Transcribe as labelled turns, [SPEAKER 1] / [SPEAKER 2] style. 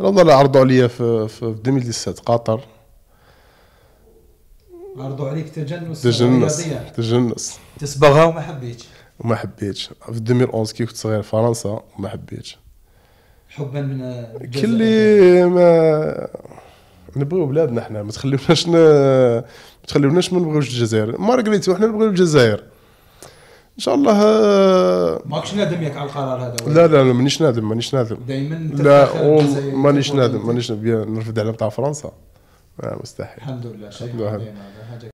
[SPEAKER 1] الوضع عرضوا عليا في في 2017 قطر
[SPEAKER 2] عرضوا عليك تجنس تجنس رياضية. تجنس
[SPEAKER 1] تصبغها وما حبيتش وما حبيتش في 2011 كي كنت صغير في فرنسا وما حبيتش
[SPEAKER 3] حبا
[SPEAKER 2] من
[SPEAKER 1] كلي ما نبغيو بلادنا حنا ما تخليوناش ن... ما تخليوناش ما نبغيوش الجزائر ما رقليتو حنا نبغيو الجزائر ان شاء الله آه، ماكش نادم ياك على القرار هذا ولا لا لا مانيش نادم مانيش نادم دائما لا مانيش نادم مانيش
[SPEAKER 4] نرفد على نتاع فرنسا آه، مستحيل الحمد لله شيء الحمد لله